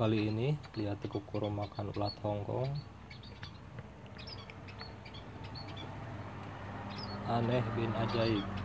kali ini lihat tekukur makan ulat Hongkong aneh bin ajaib